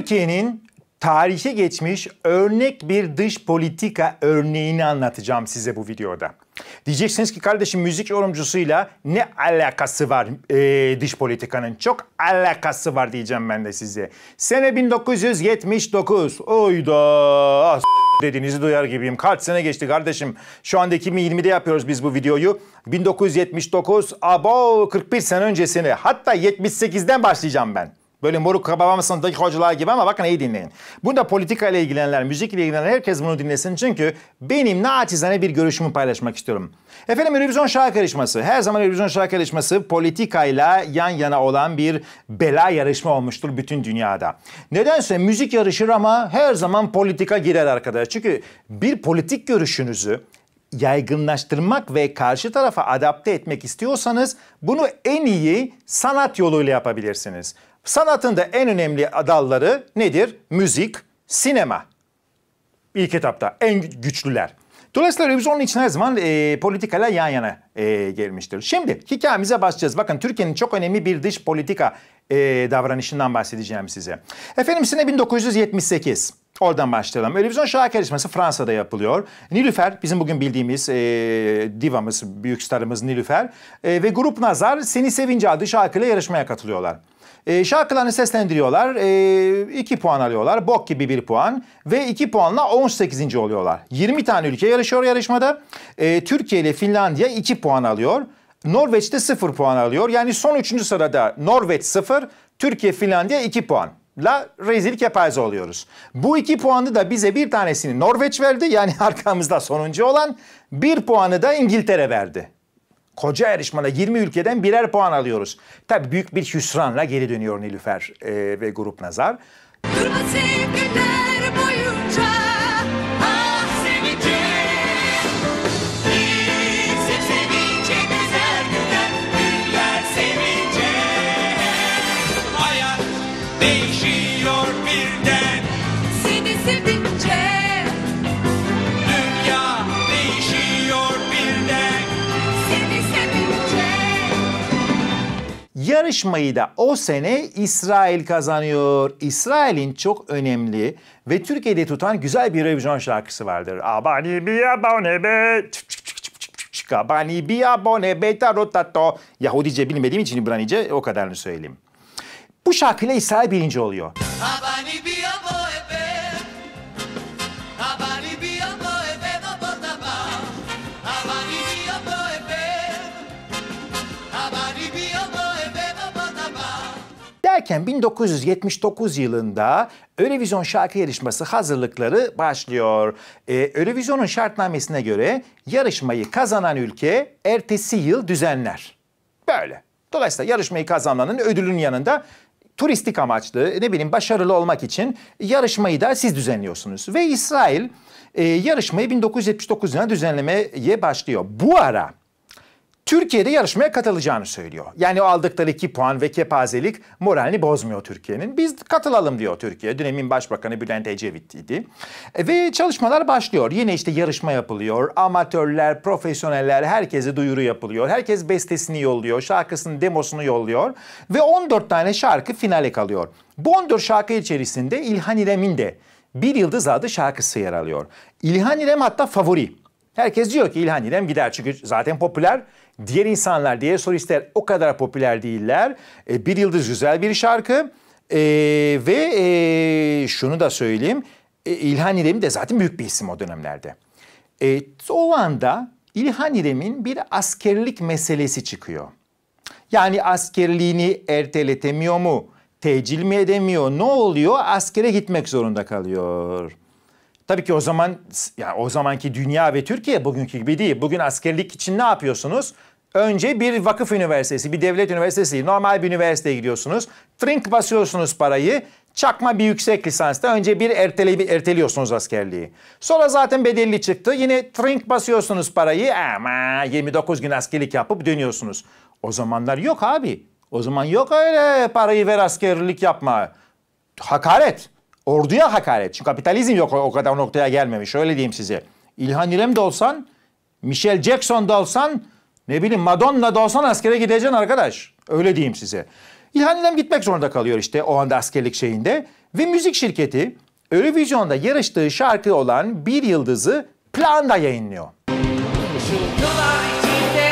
Türkiye'nin tarihe geçmiş örnek bir dış politika örneğini anlatacağım size bu videoda. Diyeceksiniz ki kardeşim müzik yorumcusuyla ne alakası var e, dış politikanın? Çok alakası var diyeceğim ben de size. Sene 1979. Oyda dediğinizi duyar gibiyim. Kaç sene geçti kardeşim? Şu anda 2020'de yapıyoruz biz bu videoyu. 1979 abo 41 sene öncesini hatta 78'den başlayacağım ben. Böyle moruk babamsındaki hocalar gibi ama bakın iyi dinleyin. Bunda politika ile ilgilenenler, müzik ile ilgilenenler herkes bunu dinlesin. Çünkü benim naçizane bir görüşümü paylaşmak istiyorum. Efendim Eurovision şarkı yarışması. Her zaman Eurovision şarkı yarışması politikayla yan yana olan bir bela yarışma olmuştur bütün dünyada. Nedense müzik yarışır ama her zaman politika girer arkadaş. Çünkü bir politik görüşünüzü yaygınlaştırmak ve karşı tarafa adapte etmek istiyorsanız bunu en iyi sanat yoluyla yapabilirsiniz. Sanatın da en önemli dalları nedir? Müzik, sinema. İlk etapta en güçlüler. Dolayısıyla biz için her zaman e, politikayla yan yana e, gelmiştir. Şimdi hikayemize başlayacağız. Bakın Türkiye'nin çok önemli bir dış politika e, davranışından bahsedeceğim size. Efendim sene 1978. Oradan başlayalım. Eurovision şarkı yarışması Fransa'da yapılıyor. Nilüfer, bizim bugün bildiğimiz e, divamız, büyük starımız Nilüfer e, ve grup Nazar Seni Sevince adlı şarkıyla yarışmaya katılıyorlar. E, şarkılarını seslendiriyorlar. E, ee, 2 puan alıyorlar. Bok gibi bir puan. Ve 2 puanla 18. oluyorlar. 20 tane ülke yarışıyor yarışmada. E, Türkiye ile Finlandiya 2 puan alıyor. Norveç de 0 puan alıyor. Yani son 3. sırada Norveç 0, Türkiye Finlandiya 2 puan la rezil kepaze oluyoruz. Bu iki puanı da bize bir tanesini Norveç verdi yani arkamızda sonuncu olan bir puanı da İngiltere verdi koca yarışmada 20 ülkeden birer puan alıyoruz. Tabii büyük bir hüsranla geri dönüyor Nilüfer e, ve Grup Nazar. Durma sevgiler. yarışmayı da o sene İsrail kazanıyor. İsrail'in çok önemli ve Türkiye'de tutan güzel bir revizyon şarkısı vardır. Abani biyabane be Abani biyabane be tarotato Yahudice bilmediğim için İbranice o kadarını söyleyeyim. Bu şarkıyla İsrail birinci oluyor. Abani biyabane derken 1979 yılında Eurovision şarkı yarışması hazırlıkları başlıyor. Ee, Eurovision'un şartnamesine göre yarışmayı kazanan ülke ertesi yıl düzenler. Böyle. Dolayısıyla yarışmayı kazananın ödülün yanında turistik amaçlı ne bileyim başarılı olmak için yarışmayı da siz düzenliyorsunuz. Ve İsrail e, yarışmayı 1979 yılında düzenlemeye başlıyor. Bu ara Türkiye'de yarışmaya katılacağını söylüyor. Yani o aldıkları iki puan ve kepazelik moralini bozmuyor Türkiye'nin. Biz katılalım diyor Türkiye. Dönemin Başbakanı Bülent Ecevit idi. E, ve çalışmalar başlıyor. Yine işte yarışma yapılıyor. Amatörler, profesyoneller herkese duyuru yapılıyor. Herkes bestesini yolluyor, şarkısının demosunu yolluyor. Ve 14 tane şarkı finale kalıyor. Bu 14 şarkı içerisinde İlhan İrem'in de Bir Yıldız adı şarkısı yer alıyor. İlhan İrem hatta favori. Herkes diyor ki İlhan İrem gider çünkü zaten popüler. Diğer insanlar, diğer solistler o kadar popüler değiller. E, bir Yıldız güzel bir şarkı. E, ve e, şunu da söyleyeyim. E, İlhan İrem de zaten büyük bir isim o dönemlerde. E, o anda İlhan İrem'in bir askerlik meselesi çıkıyor. Yani askerliğini erteletemiyor mu? Tecil mi edemiyor? Ne oluyor? Askere gitmek zorunda kalıyor. Tabii ki o zaman ya o zamanki dünya ve Türkiye bugünkü gibi değil. Bugün askerlik için ne yapıyorsunuz? Önce bir vakıf üniversitesi, bir devlet üniversitesi değil, normal bir üniversiteye gidiyorsunuz. Trink basıyorsunuz parayı. Çakma bir yüksek lisansta önce bir ertele, erteliyorsunuz askerliği. Sonra zaten bedelli çıktı. Yine trink basıyorsunuz parayı. Ama 29 gün askerlik yapıp dönüyorsunuz. O zamanlar yok abi. O zaman yok öyle parayı ver askerlik yapma. Hakaret. Orduya hakaret. Çünkü kapitalizm yok o kadar noktaya gelmemiş. Öyle diyeyim size. İlhan İrem de olsan, Michelle Jackson da olsan ne bileyim Madonna da olsan askere gideceksin arkadaş. Öyle diyeyim size. İhaneden gitmek zorunda kalıyor işte o anda askerlik şeyinde. Ve müzik şirketi Eurovision'da yarıştığı şarkı olan Bir Yıldız'ı planda yayınlıyor. Işıltılar içinde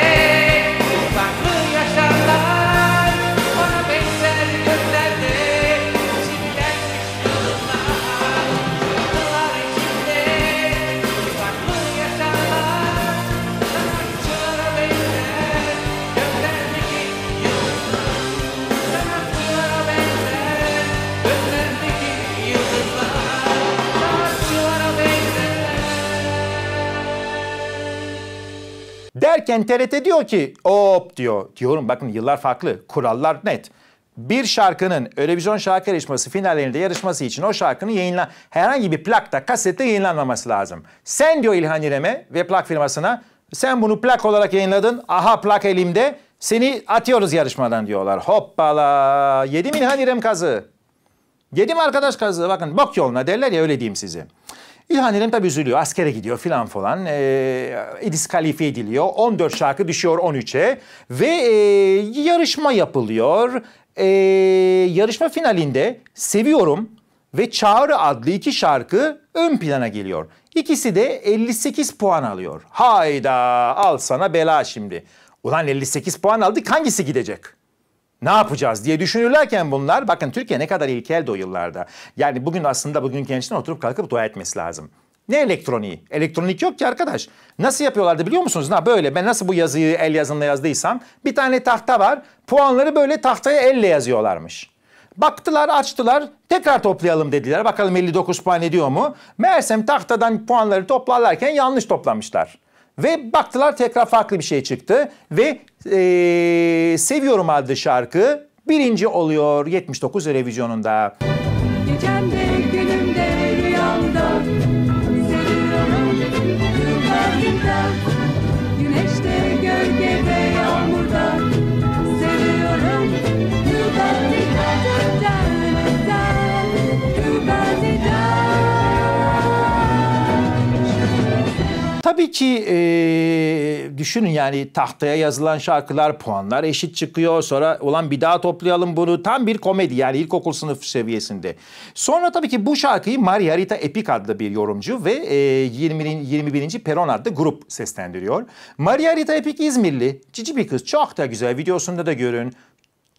Derken TRT diyor ki hop diyor. Diyorum bakın yıllar farklı. Kurallar net. Bir şarkının Eurovision şarkı yarışması finallerinde yarışması için o şarkının yayınlan herhangi bir plakta, kasette yayınlanmaması lazım. Sen diyor İlhan İrem'e ve plak firmasına sen bunu plak olarak yayınladın. Aha plak elimde. Seni atıyoruz yarışmadan diyorlar. Hoppala. Yedim İlhan İrem kazı. Yedim arkadaş kazı. Bakın bok yoluna derler ya öyle diyeyim size. İlhan tabi üzülüyor. Askere gidiyor filan falan. E, ee, Kalifi ediliyor. 14 şarkı düşüyor 13'e. Ve e, yarışma yapılıyor. E, yarışma finalinde Seviyorum ve Çağrı adlı iki şarkı ön plana geliyor. İkisi de 58 puan alıyor. Hayda al sana bela şimdi. Ulan 58 puan aldık hangisi gidecek? ne yapacağız diye düşünürlerken bunlar bakın Türkiye ne kadar ilkeldi o yıllarda. Yani bugün aslında bugün gençlerin oturup kalkıp dua etmesi lazım. Ne elektroniği? Elektronik yok ki arkadaş. Nasıl yapıyorlardı biliyor musunuz? Na böyle ben nasıl bu yazıyı el yazınla yazdıysam bir tane tahta var. Puanları böyle tahtaya elle yazıyorlarmış. Baktılar açtılar tekrar toplayalım dediler. Bakalım 59 puan ediyor mu? Meğersem tahtadan puanları toplarlarken yanlış toplamışlar. Ve baktılar tekrar farklı bir şey çıktı. Ve e, Seviyorum adlı şarkı birinci oluyor 79 revizyonunda. Gece Tabii ki e, düşünün yani tahtaya yazılan şarkılar puanlar eşit çıkıyor. Sonra olan bir daha toplayalım bunu. Tam bir komedi yani ilkokul sınıf seviyesinde. Sonra tabii ki bu şarkıyı Maria Rita Epic adlı bir yorumcu ve e, 20. 21. Peron adlı grup seslendiriyor. Maria Rita Epic İzmirli. Cici bir kız. Çok da güzel. Videosunda da görün.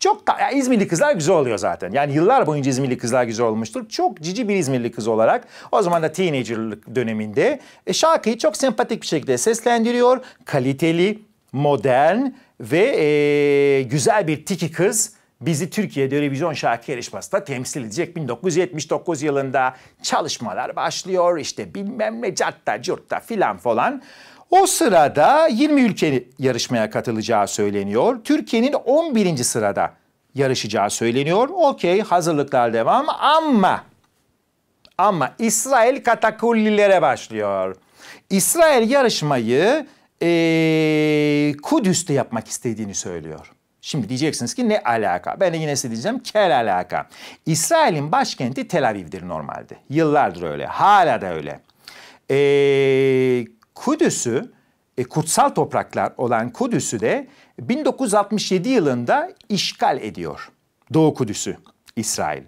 Çok da, yani İzmirli kızlar güzel oluyor zaten. Yani yıllar boyunca İzmirli kızlar güzel olmuştur. Çok cici bir İzmirli kız olarak o zaman da teenagerlık döneminde e, şarkıyı çok sempatik bir şekilde seslendiriyor. Kaliteli, modern ve e, güzel bir tiki kız bizi Türkiye Televizyon Şarkı Yarışması'nda temsil edecek 1979 yılında çalışmalar başlıyor işte bilmem ne cartta curtta filan falan. O sırada 20 ülke yarışmaya katılacağı söyleniyor. Türkiye'nin 11. sırada yarışacağı söyleniyor. Okey hazırlıklar devam ama ama İsrail katakullilere başlıyor. İsrail yarışmayı ee, Kudüs'te yapmak istediğini söylüyor. Şimdi diyeceksiniz ki ne alaka? Ben de yine size diyeceğim kel alaka. İsrail'in başkenti Tel Aviv'dir normalde. Yıllardır öyle. Hala da öyle. Ee, Kudüs'ü e, kutsal topraklar olan Kudüs'ü de 1967 yılında işgal ediyor. Doğu Kudüs'ü İsrail.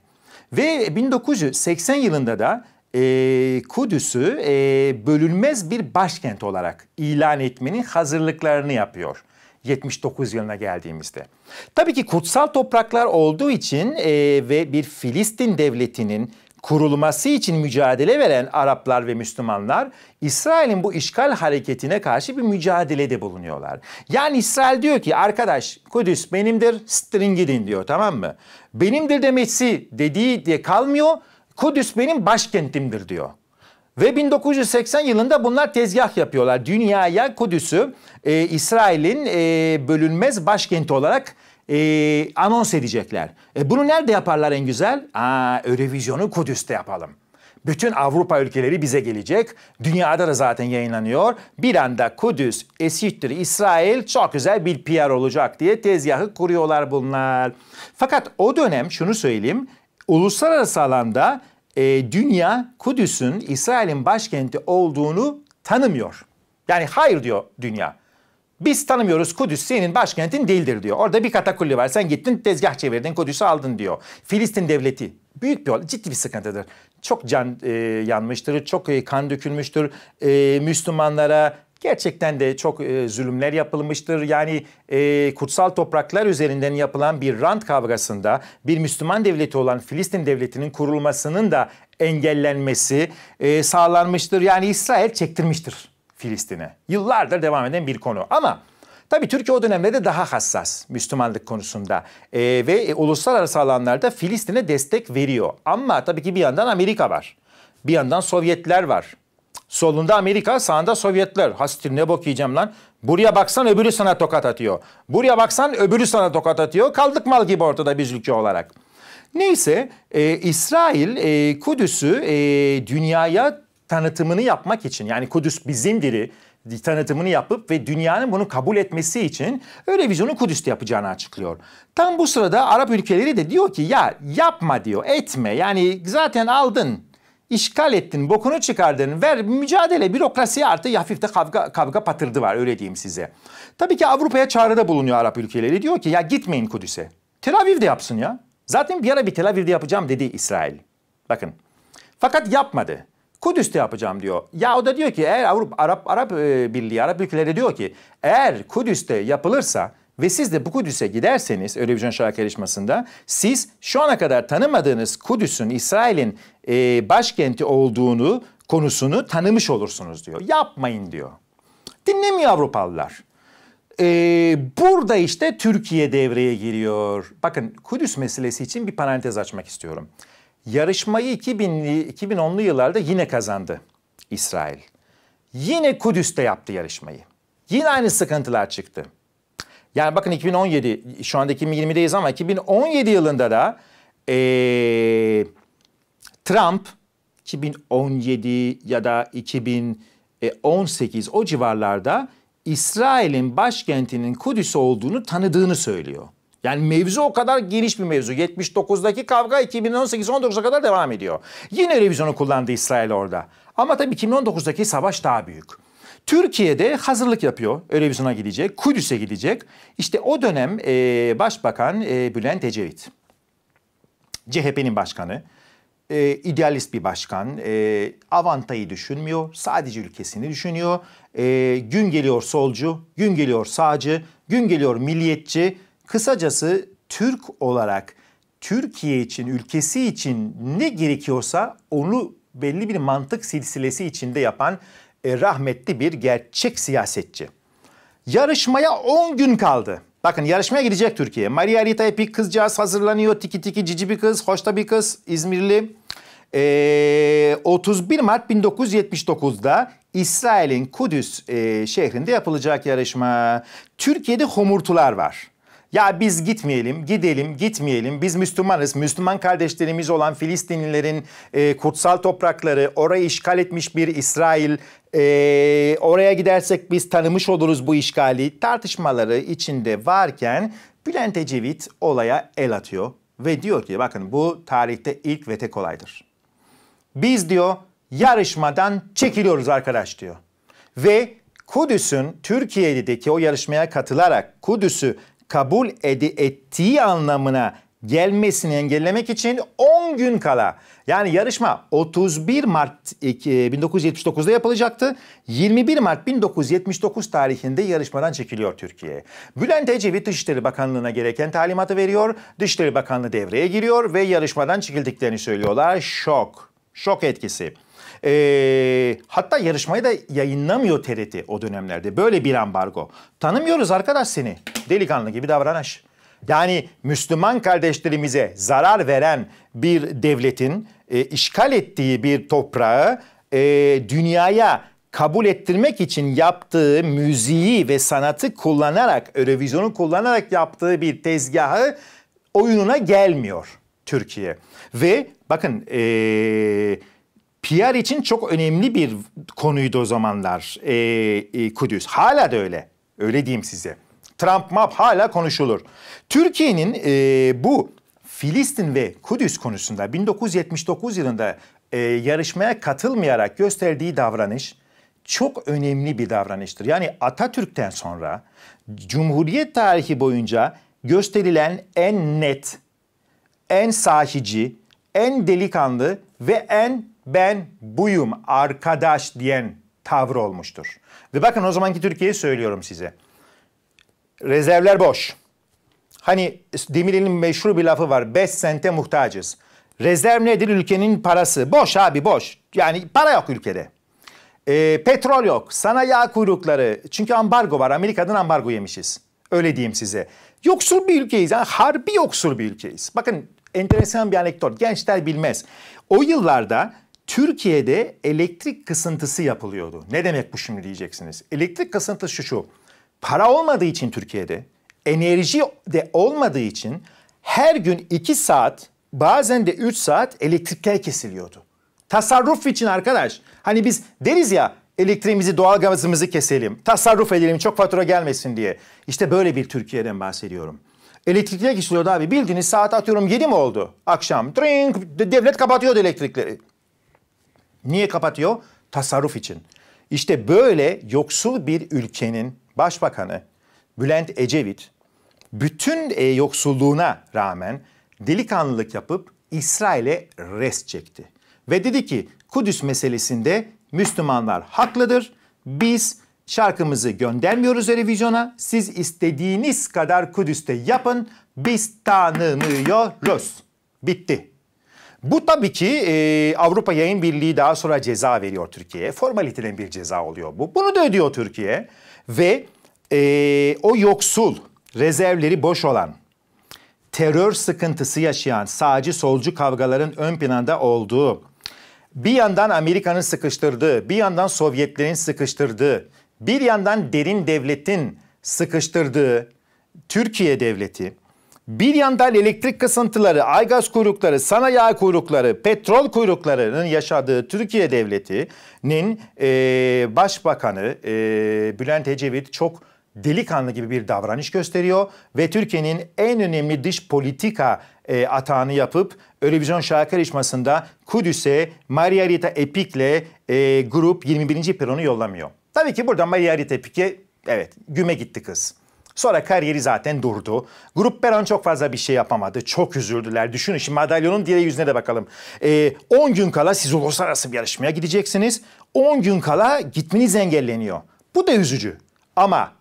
Ve 1980 yılında da e, Kudüs'ü e, bölünmez bir başkent olarak ilan etmenin hazırlıklarını yapıyor. 79 yılına geldiğimizde. Tabii ki kutsal topraklar olduğu için e, ve bir Filistin devletinin kurulması için mücadele veren Araplar ve Müslümanlar İsrail'in bu işgal hareketine karşı bir mücadelede bulunuyorlar. Yani İsrail diyor ki arkadaş Kudüs benimdir sittirin gidin diyor tamam mı? Benimdir demesi dediği diye kalmıyor Kudüs benim başkentimdir diyor. Ve 1980 yılında bunlar tezgah yapıyorlar. Dünyaya Kudüs'ü e, İsrail'in e, bölünmez başkenti olarak e, anons edecekler. E, bunu nerede yaparlar en güzel? Aa, Eurovision'u Kudüs'te yapalım. Bütün Avrupa ülkeleri bize gelecek. Dünyada da zaten yayınlanıyor. Bir anda Kudüs, eşittir İsrail çok güzel bir PR olacak diye tezgahı kuruyorlar bunlar. Fakat o dönem şunu söyleyeyim. Uluslararası alanda e, dünya Kudüs'ün İsrail'in başkenti olduğunu tanımıyor. Yani hayır diyor dünya. Biz tanımıyoruz Kudüs senin başkentin değildir diyor. Orada bir katakulli var sen gittin tezgah çevirdin Kudüs'ü aldın diyor. Filistin devleti büyük bir ciddi bir sıkıntıdır. Çok can e, yanmıştır, çok e, kan dökülmüştür. E, Müslümanlara gerçekten de çok e, zulümler yapılmıştır. Yani e, kutsal topraklar üzerinden yapılan bir rant kavgasında bir Müslüman devleti olan Filistin devletinin kurulmasının da engellenmesi e, sağlanmıştır. Yani İsrail çektirmiştir. Filistin'e. Yıllardır devam eden bir konu ama Tabii Türkiye o dönemlerde daha hassas Müslümanlık konusunda e, ve e, uluslararası alanlarda Filistin'e destek veriyor. Ama tabii ki bir yandan Amerika var. Bir yandan Sovyetler var. Solunda Amerika, sağında Sovyetler. Hastir ne bok lan. Buraya baksan öbürü sana tokat atıyor. Buraya baksan öbürü sana tokat atıyor. Kaldık mal gibi ortada biz ülke olarak. Neyse e, İsrail e, Kudüs'ü e, dünyaya tanıtımını yapmak için yani Kudüs bizimdiri tanıtımını yapıp ve dünyanın bunu kabul etmesi için öyle vizyonu Kudüs'te yapacağını açıklıyor. Tam bu sırada Arap ülkeleri de diyor ki ya yapma diyor etme yani zaten aldın işgal ettin, bokunu çıkardın, ver mücadele, bürokrasi artı hafif de kavga, kavga patırdı var öyle diyeyim size. Tabii ki Avrupa'ya çağrıda bulunuyor Arap ülkeleri. Diyor ki ya gitmeyin Kudüs'e. Tel Aviv'de yapsın ya. Zaten bir ara bir Tel Aviv'de yapacağım dedi İsrail. Bakın. Fakat yapmadı. Kudüs'te yapacağım diyor. Ya o da diyor ki eğer Avrupa Arap Arap e, Birliği Arap ülkeleri diyor ki eğer Kudüs'te yapılırsa ve siz de bu Kudüs'e giderseniz Eurovision şarkı yarışmasında siz şu ana kadar tanımadığınız Kudüs'ün İsrail'in e, başkenti olduğunu konusunu tanımış olursunuz diyor. Yapmayın diyor. Dinlemiyor Avrupalılar. Ee, burada işte Türkiye devreye giriyor. Bakın Kudüs meselesi için bir parantez açmak istiyorum. Yarışmayı 2000'li 2010'lu yıllarda yine kazandı İsrail. Yine Kudüs'te yaptı yarışmayı. Yine aynı sıkıntılar çıktı. Yani bakın 2017 şu anda 2020'deyiz ama 2017 yılında da ee, Trump 2017 ya da 2018 o civarlarda İsrail'in başkentinin Kudüs olduğunu tanıdığını söylüyor. Yani mevzu o kadar geniş bir mevzu. 79'daki kavga 2018-19'a kadar devam ediyor. Yine revizyonu kullandı İsrail orada. Ama tabii 2019'daki savaş daha büyük. Türkiye'de hazırlık yapıyor. Eurovision'a gidecek, Kudüs'e gidecek. İşte o dönem e, Başbakan e, Bülent Ecevit, CHP'nin başkanı, e, idealist bir başkan, e, avantayı düşünmüyor, sadece ülkesini düşünüyor. E, gün geliyor solcu, gün geliyor sağcı, gün geliyor milliyetçi, Kısacası Türk olarak Türkiye için, ülkesi için ne gerekiyorsa onu belli bir mantık silsilesi içinde yapan e, rahmetli bir gerçek siyasetçi. Yarışmaya 10 gün kaldı. Bakın yarışmaya gidecek Türkiye. Maria Rita Epik kızcağız hazırlanıyor. Tiki tiki cici bir kız, hoşta bir kız, İzmirli. Ee, 31 Mart 1979'da İsrail'in Kudüs e, şehrinde yapılacak yarışma. Türkiye'de homurtular var. Ya biz gitmeyelim, gidelim, gitmeyelim. Biz Müslümanız. Müslüman kardeşlerimiz olan Filistinlilerin e, kutsal toprakları, orayı işgal etmiş bir İsrail, e, oraya gidersek biz tanımış oluruz bu işgali tartışmaları içinde varken Bülent Ecevit olaya el atıyor ve diyor ki bakın bu tarihte ilk ve tek olaydır. Biz diyor yarışmadan çekiliyoruz arkadaş diyor. Ve Kudüs'ün Türkiye'deki o yarışmaya katılarak Kudüs'ü kabul ed- ettiği anlamına gelmesini engellemek için 10 gün kala yani yarışma 31 Mart 1979'da e, yapılacaktı. 21 Mart 1979 tarihinde yarışmadan çekiliyor Türkiye. Bülent Ecevit Dışişleri Bakanlığı'na gereken talimatı veriyor. Dışişleri Bakanlığı devreye giriyor ve yarışmadan çekildiklerini söylüyorlar. Şok. Şok etkisi. E, hatta yarışmayı da yayınlamıyor TRT o dönemlerde. Böyle bir ambargo. Tanımıyoruz arkadaş seni. Delikanlı gibi davranış. Yani Müslüman kardeşlerimize zarar veren bir devletin e, işgal ettiği bir toprağı e, dünyaya kabul ettirmek için yaptığı müziği ve sanatı kullanarak, Eurovizyon'u kullanarak yaptığı bir tezgahı oyununa gelmiyor Türkiye. Ve bakın... E, PR için çok önemli bir konuydu o zamanlar e, e, Kudüs. Hala da öyle. Öyle diyeyim size. Trump map hala konuşulur. Türkiye'nin e, bu Filistin ve Kudüs konusunda 1979 yılında e, yarışmaya katılmayarak gösterdiği davranış çok önemli bir davranıştır. Yani Atatürk'ten sonra Cumhuriyet tarihi boyunca gösterilen en net, en sahici, en delikanlı ve en ben buyum arkadaş diyen tavır olmuştur. Ve bakın o zamanki Türkiye'yi söylüyorum size. Rezervler boş. Hani Demirel'in meşhur bir lafı var. 5 sente muhtacız. Rezerv nedir? Ülkenin parası. Boş abi boş. Yani para yok ülkede. E, petrol yok. Sana yağ kuyrukları. Çünkü ambargo var. Amerika'dan ambargo yemişiz. Öyle diyeyim size. Yoksul bir ülkeyiz. Yani harbi yoksul bir ülkeyiz. Bakın enteresan bir anekdot. Gençler bilmez. O yıllarda Türkiye'de elektrik kısıntısı yapılıyordu. Ne demek bu şimdi diyeceksiniz. Elektrik kısıntısı şu şu. Para olmadığı için Türkiye'de, enerji de olmadığı için her gün 2 saat bazen de 3 saat elektrikler kesiliyordu. Tasarruf için arkadaş. Hani biz deriz ya elektriğimizi, doğal gazımızı keselim, tasarruf edelim çok fatura gelmesin diye. İşte böyle bir Türkiye'den bahsediyorum. Elektrikler kesiliyordu abi. Bildiğiniz saat atıyorum 7 mi oldu? Akşam. Drink, devlet kapatıyordu elektrikleri. Niye kapatıyor? Tasarruf için. İşte böyle yoksul bir ülkenin başbakanı Bülent Ecevit bütün e, yoksulluğuna rağmen delikanlılık yapıp İsrail'e rest çekti. Ve dedi ki Kudüs meselesinde Müslümanlar haklıdır. Biz şarkımızı göndermiyoruz televizyona. Siz istediğiniz kadar Kudüs'te yapın. Biz tanımıyoruz. Bitti. Bu tabii ki e, Avrupa Yayın Birliği daha sonra ceza veriyor Türkiye'ye. formalitenin bir ceza oluyor bu. Bunu da ödüyor Türkiye ve e, o yoksul, rezervleri boş olan, terör sıkıntısı yaşayan sağcı solcu kavgaların ön planda olduğu, bir yandan Amerika'nın sıkıştırdığı, bir yandan Sovyetlerin sıkıştırdığı, bir yandan derin devletin sıkıştırdığı Türkiye devleti bir yandan elektrik kısıntıları, aygaz kuyrukları, sana sanayi kuyrukları, petrol kuyruklarının yaşadığı Türkiye Devleti'nin e, başbakanı e, Bülent Ecevit çok delikanlı gibi bir davranış gösteriyor ve Türkiye'nin en önemli dış politika e, atağını yapıp Eurovision şarkı yarışmasında Kudüs'e Margarita Epik'le e, grup 21. peronu yollamıyor. Tabii ki burada Maria Rita Epik'e evet güme gitti kız. Sonra kariyeri zaten durdu. Grup Beran çok fazla bir şey yapamadı. Çok üzüldüler. Düşünün şimdi madalyonun diğer yüzüne de bakalım. 10 ee, gün kala siz uluslararası bir yarışmaya gideceksiniz. 10 gün kala gitmeniz engelleniyor. Bu da üzücü. Ama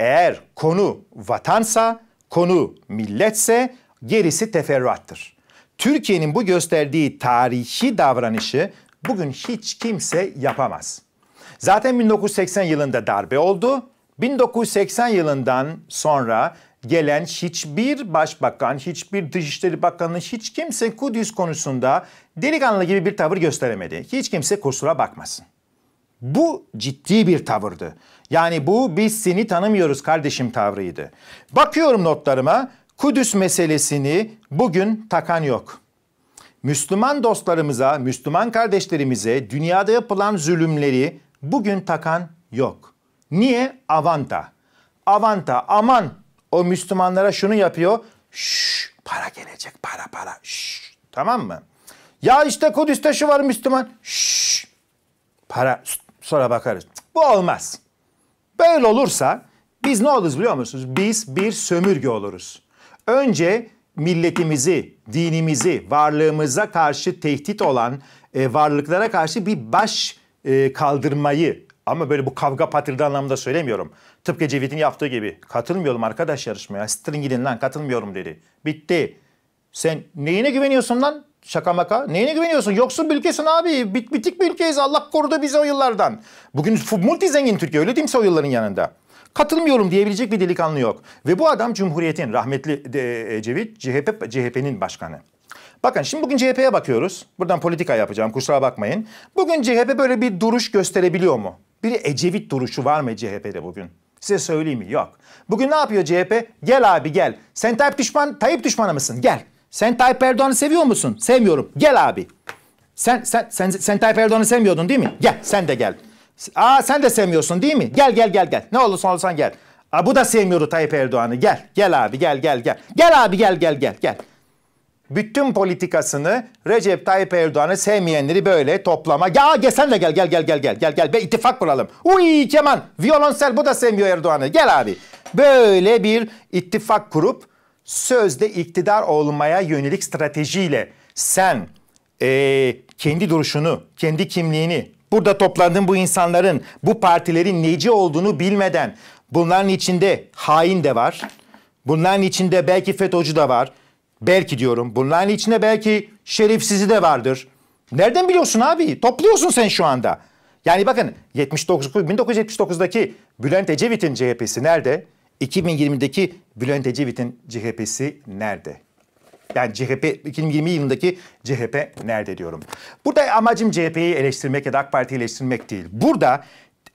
eğer konu vatansa, konu milletse gerisi teferruattır. Türkiye'nin bu gösterdiği tarihi davranışı bugün hiç kimse yapamaz. Zaten 1980 yılında darbe oldu. 1980 yılından sonra gelen hiçbir başbakan, hiçbir dışişleri bakanı, hiç kimse Kudüs konusunda delikanlı gibi bir tavır gösteremedi. Hiç kimse kusura bakmasın. Bu ciddi bir tavırdı. Yani bu biz seni tanımıyoruz kardeşim tavrıydı. Bakıyorum notlarıma Kudüs meselesini bugün takan yok. Müslüman dostlarımıza, Müslüman kardeşlerimize dünyada yapılan zulümleri bugün takan yok. Niye? Avanta. Avanta aman o Müslümanlara şunu yapıyor. Şşş para gelecek para para. Şşş tamam mı? Ya işte Kudüs'te şu var Müslüman. Şşş para sonra bakarız. Bu olmaz. Böyle olursa biz ne oluruz biliyor musunuz? Biz bir sömürge oluruz. Önce milletimizi, dinimizi, varlığımıza karşı tehdit olan e, varlıklara karşı bir baş e, kaldırmayı ama böyle bu kavga patırdı anlamda söylemiyorum. Tıpkı Cevit'in yaptığı gibi. Katılmıyorum arkadaş yarışmaya. Sittirin gidin lan katılmıyorum dedi. Bitti. Sen neyine güveniyorsun lan? Şaka maka. Neyine güveniyorsun? Yoksun bir ülkesin abi. Bit bitik bir ülkeyiz. Allah korudu bizi o yıllardan. Bugün multi zengin Türkiye. Öyle değil mi? o yılların yanında. Katılmıyorum diyebilecek bir delikanlı yok. Ve bu adam Cumhuriyet'in rahmetli de, e, Cevit CHP, CHP'nin başkanı. Bakın şimdi bugün CHP'ye bakıyoruz. Buradan politika yapacağım kusura bakmayın. Bugün CHP böyle bir duruş gösterebiliyor mu? Bir Ecevit duruşu var mı CHP'de bugün? Size söyleyeyim mi? Yok. Bugün ne yapıyor CHP? Gel abi gel. Sen Tayyip düşman, Tayyip düşmanı mısın? Gel. Sen Tayyip Erdoğan'ı seviyor musun? Sevmiyorum. Gel abi. Sen sen sen sen Tayyip Erdoğan'ı sevmiyordun değil mi? Gel sen de gel. Aa sen de sevmiyorsun değil mi? Gel gel gel gel. Ne olursa olsan gel. Aa bu da sevmiyordu Tayyip Erdoğan'ı. Gel. Gel abi gel gel gel. Gel abi gel gel gel gel bütün politikasını Recep Tayyip Erdoğan'ı sevmeyenleri böyle toplama. Ya gel sen de gel gel gel gel gel gel gel be ittifak kuralım. Uy Kemal violonsel bu da sevmiyor Erdoğan'ı gel abi. Böyle bir ittifak kurup sözde iktidar olmaya yönelik stratejiyle sen e, kendi duruşunu, kendi kimliğini, burada toplandığın bu insanların, bu partilerin neci olduğunu bilmeden bunların içinde hain de var. Bunların içinde belki FETÖ'cü de var. Belki diyorum bunların içinde belki şerefsizi de vardır. Nereden biliyorsun abi? Topluyorsun sen şu anda. Yani bakın 79, 1979'daki Bülent Ecevit'in CHP'si nerede? 2020'deki Bülent Ecevit'in CHP'si nerede? Yani CHP 2020 yılındaki CHP nerede diyorum. Burada amacım CHP'yi eleştirmek ya da AK Parti'yi eleştirmek değil. Burada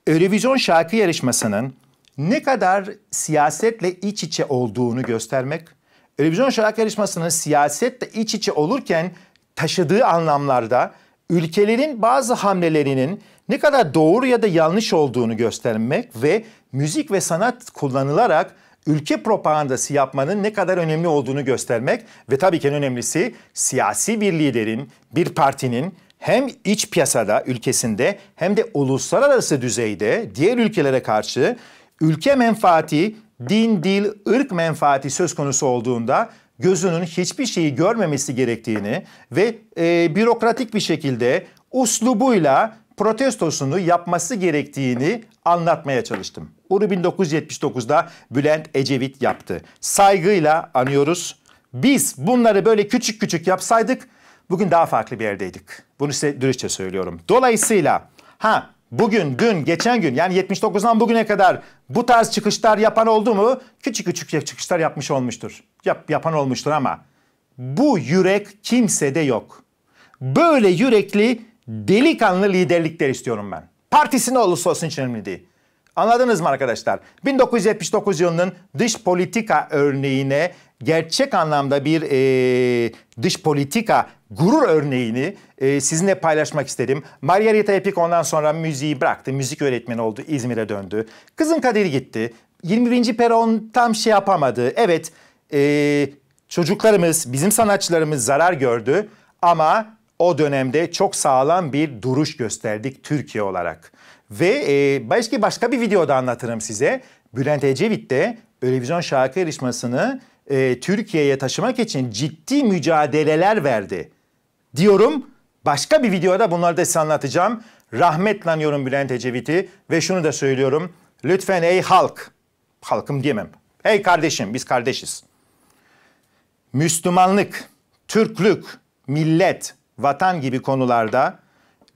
Eurovision şarkı yarışmasının ne kadar siyasetle iç içe olduğunu göstermek Revizyon şarap yarışmasının siyasetle iç içe olurken taşıdığı anlamlarda ülkelerin bazı hamlelerinin ne kadar doğru ya da yanlış olduğunu göstermek ve müzik ve sanat kullanılarak ülke propagandası yapmanın ne kadar önemli olduğunu göstermek ve tabii ki en önemlisi siyasi bir liderin, bir partinin hem iç piyasada ülkesinde hem de uluslararası düzeyde diğer ülkelere karşı ülke menfaati din, dil, ırk menfaati söz konusu olduğunda gözünün hiçbir şeyi görmemesi gerektiğini ve e, bürokratik bir şekilde uslubuyla protestosunu yapması gerektiğini anlatmaya çalıştım. Bunu 1979'da Bülent Ecevit yaptı. Saygıyla anıyoruz. Biz bunları böyle küçük küçük yapsaydık bugün daha farklı bir yerdeydik. Bunu size dürüstçe söylüyorum. Dolayısıyla ha bugün, gün, geçen gün yani 79'dan bugüne kadar bu tarz çıkışlar yapan oldu mu? Küçük küçük çıkışlar yapmış olmuştur. Yap, yapan olmuştur ama bu yürek kimsede yok. Böyle yürekli, delikanlı liderlikler istiyorum ben. Partisi ne olursa olsun hiç önemli değil. Anladınız mı arkadaşlar? 1979 yılının dış politika örneğine gerçek anlamda bir e, dış politika gurur örneğini e, sizinle paylaşmak istedim. Margarita Epik ondan sonra müziği bıraktı. Müzik öğretmeni oldu. İzmir'e döndü. Kızın kaderi gitti. 21. Peron tam şey yapamadı. Evet e, çocuklarımız, bizim sanatçılarımız zarar gördü. Ama o dönemde çok sağlam bir duruş gösterdik Türkiye olarak. Ve e, başka başka bir videoda anlatırım size. Bülent Ecevit de Eurovision şarkı yarışmasını e, Türkiye'ye taşımak için ciddi mücadeleler verdi diyorum. Başka bir videoda bunları da size anlatacağım. Rahmetle anıyorum Bülent Ecevit'i ve şunu da söylüyorum. Lütfen ey halk, halkım diyemem. Ey kardeşim biz kardeşiz. Müslümanlık, Türklük, millet, vatan gibi konularda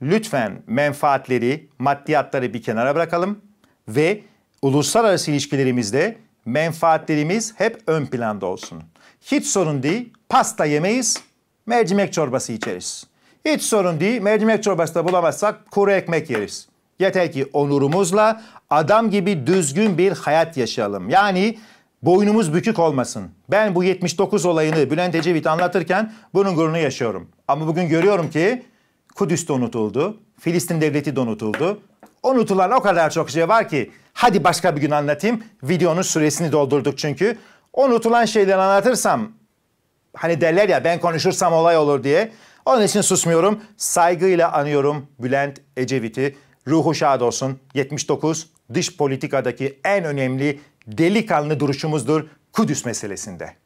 lütfen menfaatleri, maddiyatları bir kenara bırakalım ve uluslararası ilişkilerimizde menfaatlerimiz hep ön planda olsun. Hiç sorun değil pasta yemeyiz, mercimek çorbası içeriz. Hiç sorun değil mercimek çorbası da bulamazsak kuru ekmek yeriz. Yeter ki onurumuzla adam gibi düzgün bir hayat yaşayalım. Yani boynumuz bükük olmasın. Ben bu 79 olayını Bülent Ecevit anlatırken bunun gururunu yaşıyorum. Ama bugün görüyorum ki Kudüs de unutuldu. Filistin devleti de unutuldu. Unutulan o kadar çok şey var ki Hadi başka bir gün anlatayım. Videonun süresini doldurduk çünkü. Unutulan şeyleri anlatırsam hani derler ya ben konuşursam olay olur diye. Onun için susmuyorum. Saygıyla anıyorum Bülent Ecevit'i. Ruhu şad olsun. 79 dış politikadaki en önemli delikanlı duruşumuzdur Kudüs meselesinde.